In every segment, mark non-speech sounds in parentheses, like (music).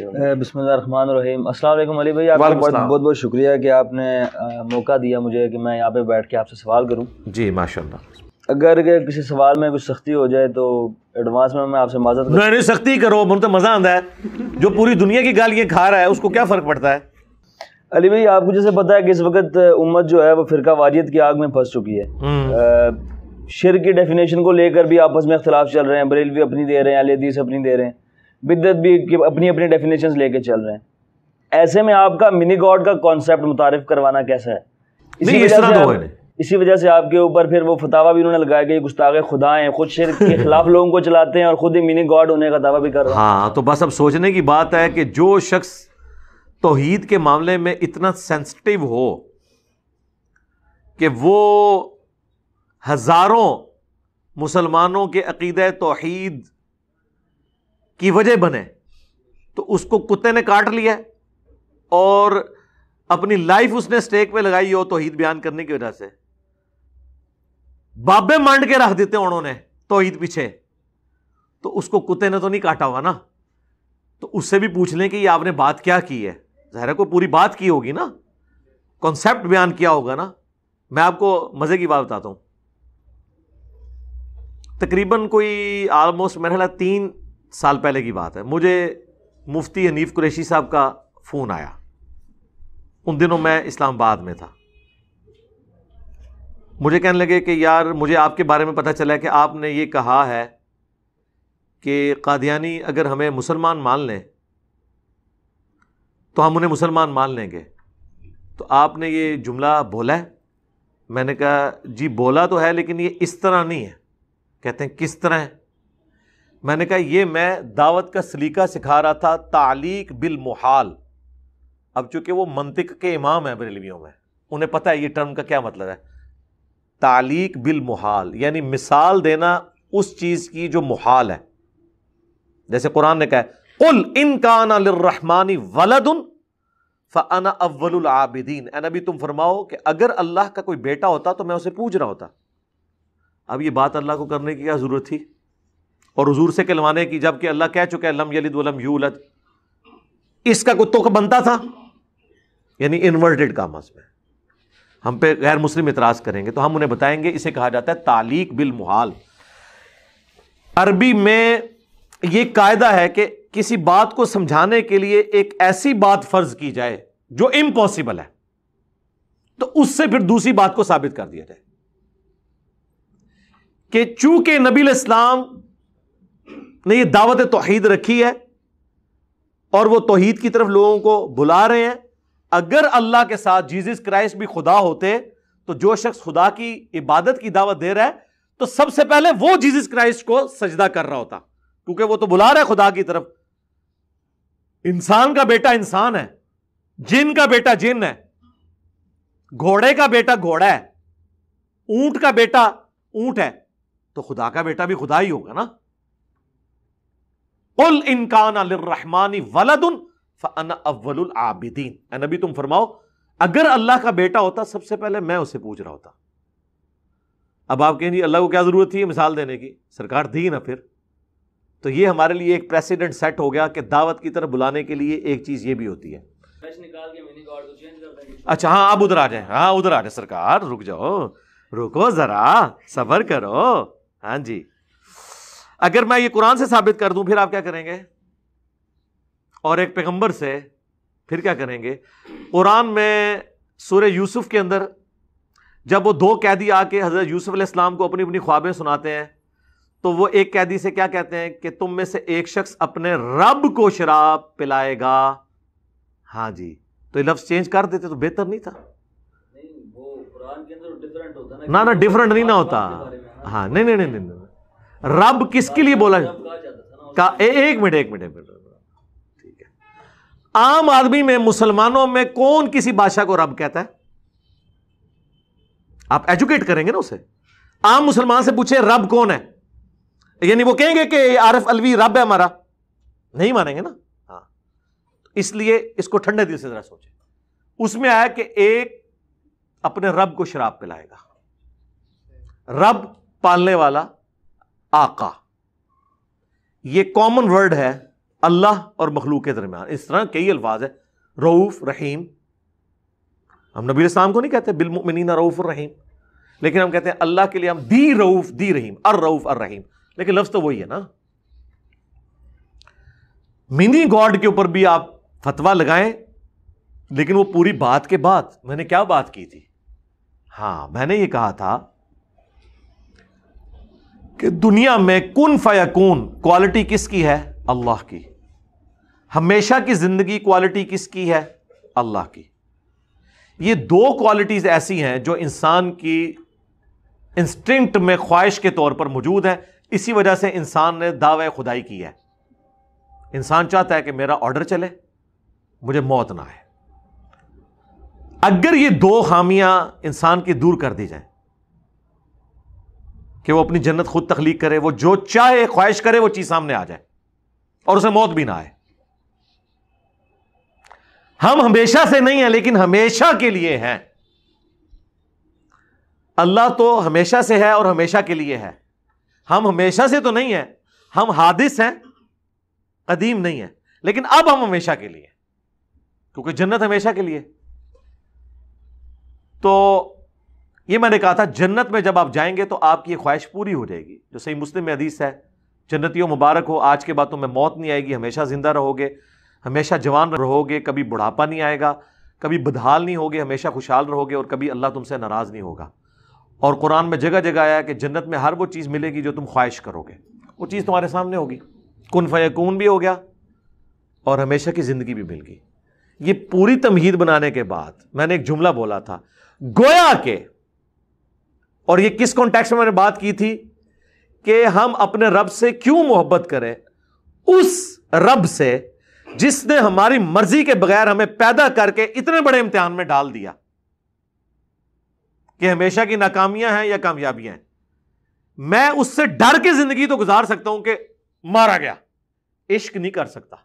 बसमान रहीम अस्सलाम अली भाई आपका बहुत बहुत बहुत शुक्रिया कि आपने मौका दिया मुझे कि मैं यहाँ पे बैठ के आपसे सवाल करूँ जी माशा अगर किसी सवाल में कुछ सख्ती हो जाए तो एडवांस में मैं आपसे माजत नहीं नहीं सख्ती करो मुझे तो मज़ा आता है जो पूरी दुनिया की गालियाँ खा रहा है उसको क्या फ़र्क पड़ता है अली भाई आपको जैसे पता है कि इस वक्त उम्मत जो है वो फिरका वारियत की आग में फंस चुकी है हम्म। शिर की डेफिनेशन को लेकर भी आपस में अख्तिलाफ चल रहे हैं बरेलवी अपनी दे रहे हैं अलदीस अपनी दे रहे हैं बिदत भी अपनी अपनी डेफिनेशन लेके चल रहे हैं ऐसे में आपका मिनी गॉड का कॉन्सेप्ट मुतारफ करवाना कैसा है इसी वजह से तो इसी वजह से आपके ऊपर फिर वो फतावा भी उन्होंने लगाया कि गुस्ताखे खुदा हैं खुद शेर के (laughs) खिलाफ लोगों को चलाते हैं और खुद ही मिनी गॉड होने का दावा भी कर रहे हैं हाँ तो बस अब सोचने की बात है कि जो शख्स तोहीद के मामले में इतना सेंसिटिव हो कि वो हज़ारों मुसलमानों के अकीद तोहीद की वजह बने तो उसको कुत्ते ने काट लिया और अपनी लाइफ उसने स्टेक पे लगाई हो तो ईद बयान करने की वजह से बाबे मांड के रख देते उन्होंने तो ईद पीछे तो उसको कुत्ते ने तो नहीं काटा हुआ ना तो उससे भी पूछ लें कि ये आपने बात क्या की है जहरा को पूरी बात की होगी ना कॉन्सेप्ट बयान किया होगा ना मैं आपको मजे की बात बताता हूं तकरीबन कोई ऑलमोस्ट मेरे ख्याल तीन साल पहले की बात है मुझे मुफ्ती हनीफ कुरैशी साहब का फ़ोन आया उन दिनों मैं इस्लामाबाद में था मुझे कहने लगे कि यार मुझे आपके बारे में पता चला कि आपने ये कहा है कि कादियानी अगर हमें मुसलमान मान लें तो हम उन्हें मुसलमान मान लेंगे तो आपने ये जुमला बोला है मैंने कहा जी बोला तो है लेकिन ये इस तरह नहीं है कहते हैं किस तरह है मैंने कहा ये मैं दावत का सलीका सिखा रहा था तालीक बिल मुहाल अब चूंकि वो मंतिक के इमाम हैं बरेलवियों में उन्हें पता है ये टर्म का क्या मतलब है तालीक बिल मुहाल यानी मिसाल देना उस चीज़ की जो मुहाल है जैसे कुरान ने कहा उल इनकाना रहमानी वलदन फ़ना अव्वल आबिदीन एन अभी तुम फरमाओ कि अगर अल्लाह का कोई बेटा होता तो मैं उसे पूछ रहा होता अब ये बात अल्लाह को करने की क्या ज़रूरत थी और हजूर से कहलवाने की जबकि अल्लाह कह चुके है लम यलिद वलम यूलद इसका कुछ तुक बनता था यानी इन्वर्टेड कामस में हम पे गैर मुस्लिम इतराज करेंगे तो हम उन्हें बताएंगे इसे कहा जाता है तालीक बिल मुहाल अरबी में यह कायदा है कि किसी बात को समझाने के लिए एक ऐसी बात फर्ज की जाए जो इम्पॉसिबल है तो उससे फिर दूसरी बात को साबित कर दिया जाए कि चूंकि नबी इस्लाम ने ये दावत तोहहीद रखी है और वह तोहहीद की तरफ लोगों को बुला रहे हैं अगर अल्लाह के साथ जीजिस क्राइस्ट भी खुदा होते तो जो शख्स खुदा की इबादत की दावत दे रहा है तो सबसे पहले वो जीजिस क्राइस्ट को सजदा कर रहा होता क्योंकि वो तो बुला रहा है खुदा की तरफ इंसान का बेटा इंसान है जिन का बेटा जिन है घोड़े का बेटा घोड़ा है ऊंट का बेटा ऊंट है तो खुदा का बेटा भी खुदा ही होगा ना कुल इनकान रहमानी वलदन फन अव्वल आबिदीन नबी तुम फरमाओ अगर अल्लाह का बेटा होता सबसे पहले मैं उसे पूछ रहा होता अब आप कहें अल्लाह को क्या ज़रूरत थी मिसाल देने की सरकार दी ना फिर तो ये हमारे लिए एक प्रेसिडेंट सेट हो गया कि दावत की तरफ बुलाने के लिए एक चीज़ ये भी होती है अच्छा हाँ आप उधर आ जाए हाँ उधर आ जाए सरकार रुक जाओ रुको ज़रा सबर करो हाँ जी अगर मैं ये कुरान से साबित कर दूं फिर आप क्या करेंगे और एक पैगंबर से फिर क्या करेंगे कुरान में सूर्य यूसुफ के अंदर जब वो दो कैदी आके हज़रत यूसुफ इस्लाम को अपनी अपनी ख्वाबें सुनाते हैं तो वो एक कैदी से क्या कहते हैं कि तुम में से एक शख्स अपने रब को शराब पिलाएगा हाँ जी तो ये लफ्ज़ चेंज कर देते तो बेहतर नहीं था नहीं, ना ना डिफरेंट नहीं ना होता हाँ नहीं नहीं, नहीं, नहीं रब किसके लिए बोला का ए, एक मिनट एक मिनट ठीक है आम आदमी में मुसलमानों में कौन किसी बादशाह को रब कहता है आप एजुकेट करेंगे ना उसे आम मुसलमान से पूछे रब कौन है यानी वो कहेंगे कि आरफ अलवी रब है हमारा नहीं मानेंगे ना हाँ इसलिए इसको ठंडे दिल से जरा सोचे उसमें आया कि एक अपने रब को शराब पिलाएगा रब पालने वाला आका ये कॉमन वर्ड है अल्लाह और मखलूक के दरमियान इस तरह कई अल्फाज है रऊफ़ रहीम हम नबी इस्लाम को नहीं कहते बिलमिन रऊफ़ रहीम लेकिन हम कहते हैं अल्लाह के लिए हम दी रऊफ़ दी रहीम अर रऊफ़ अर रहीम लेकिन लफ्ज़ तो वही है ना मिनी गॉड के ऊपर भी आप फतवा लगाएं लेकिन वो पूरी बात के बाद मैंने क्या बात की थी हाँ मैंने ये कहा था कि दुनिया में कन फ़याकून क्वालिटी किसकी है अल्लाह की हमेशा की ज़िंदगी क्वालिटी किसकी है अल्लाह की ये दो क्वालिटीज़ ऐसी हैं जो इंसान की इंस्टिंक्ट में ख्वाहिश के तौर पर मौजूद है इसी वजह से इंसान ने दावे खुदाई की है इंसान चाहता है कि मेरा ऑर्डर चले मुझे मौत ना आए अगर ये दो खामियां इंसान की दूर कर दी जाए कि वो अपनी जन्नत खुद तख्लीक करे वो जो चाहे ख्वाहिश करे वो चीज सामने आ जाए और उसे मौत भी ना आए हम हमेशा से नहीं हैं लेकिन हमेशा के लिए हैं अल्लाह तो हमेशा से है और हमेशा के लिए है हम हमेशा से तो नहीं है हम हादिस हैं कदीम नहीं है लेकिन अब हम हमेशा के लिए क्योंकि जन्नत हमेशा के लिए तो ये मैंने कहा था जन्नत में जब आप जाएंगे तो आपकी ये ख्वाहिश पूरी हो जाएगी जो सही मुस्लिम में हदीस है जन्नतियों मुबारक हो आज के बाद तुम्हें मौत नहीं आएगी हमेशा ज़िंदा रहोगे हमेशा जवान रहोगे कभी बुढ़ापा नहीं आएगा कभी बदहाल नहीं होगे हमेशा खुशहाल रहोगे और कभी अल्लाह तुमसे नाराज़ नहीं होगा और कुरान में जगह जगह आया कि जन्नत में हर वो चीज़ मिलेगी जो तुम ख्वाहिश करोगे वो चीज़ तुम्हारे सामने होगी कन फ़यकून भी हो गया और हमेशा की ज़िंदगी भी मिल गई ये पूरी तमहीद बनाने के बाद मैंने एक जुमला बोला था गोया के और ये किस कॉन्टेक्स्ट में मैंने बात की थी कि हम अपने रब से क्यों मोहब्बत करें उस रब से जिसने हमारी मर्जी के बगैर हमें पैदा करके इतने बड़े इम्तिहान में डाल दिया कि हमेशा की नाकामियां हैं या कामयाबियां हैं मैं उससे डर के जिंदगी तो गुजार सकता हूं कि मारा गया इश्क नहीं कर सकता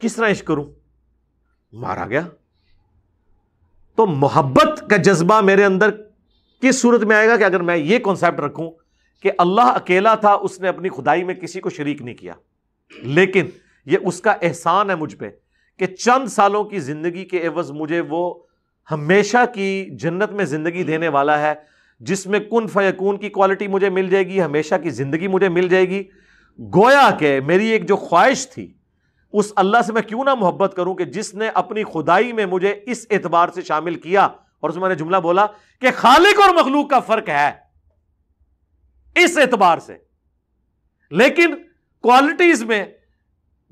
किस तरह इश्क करूं मारा गया तो मोहब्बत का जज्बा मेरे अंदर किस सूरत में आएगा कि अगर मैं ये कॉन्सेप्ट रखूं कि अल्लाह अकेला था उसने अपनी खुदाई में किसी को शरीक नहीं किया लेकिन ये उसका एहसान है मुझ पर कि चंद सालों की ज़िंदगी के एवज मुझे वो हमेशा की जन्नत में ज़िंदगी देने वाला है जिसमें कन फ़यकून की क्वालिटी मुझे मिल जाएगी हमेशा की ज़िंदगी मुझे मिल जाएगी गोया के मेरी एक जो ख्वाहिश थी उस अल्लाह से मैं क्यों ना मोहब्बत करूं कि जिसने अपनी खुदाई में मुझे इस एतबार से शामिल किया और उसमें मैंने जुमला बोला कि खालिक और मखलूक का फर्क है इस एतबार से लेकिन क्वालिटीज में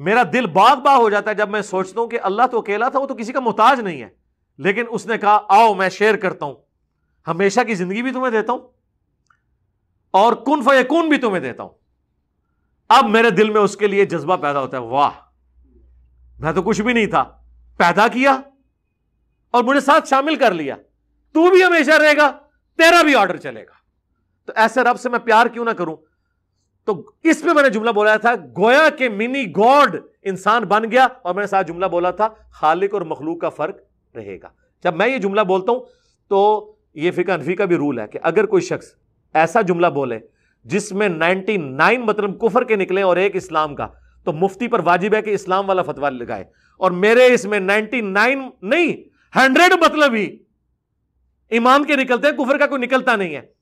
मेरा दिल बाग बाग हो जाता है जब मैं सोचता हूं कि अल्लाह तो अकेला था वो तो किसी का मोहताज नहीं है लेकिन उसने कहा आओ मैं शेयर करता हूं हमेशा की जिंदगी भी तुम्हें देता हूं और कुन फून भी तुम्हें देता हूं अब मेरे दिल में उसके लिए जज्बा पैदा होता है वाह मैं तो कुछ भी नहीं था पैदा किया और मुझे साथ शामिल कर लिया तू भी हमेशा रहेगा तेरा भी ऑर्डर चलेगा तो ऐसे रब से मैं प्यार क्यों ना करूं तो इसमें मैंने जुमला बोला था गोया के मिनी गॉड इंसान बन गया और मैंने साथ जुमला बोला था खालिक और मखलूक का फर्क रहेगा जब मैं ये जुमला बोलता हूं तो ये फिका अनफी का भी रूल है कि अगर कोई शख्स ऐसा जुमला बोले जिसमें 99 मतलब कुफर के निकले और एक इस्लाम का तो मुफ्ती पर वाजिब है कि इस्लाम वाला फतवा लगाए और मेरे इसमें 99 नहीं हंड्रेड मतलब ही इमाम के निकलते हैं कुफर का कोई निकलता नहीं है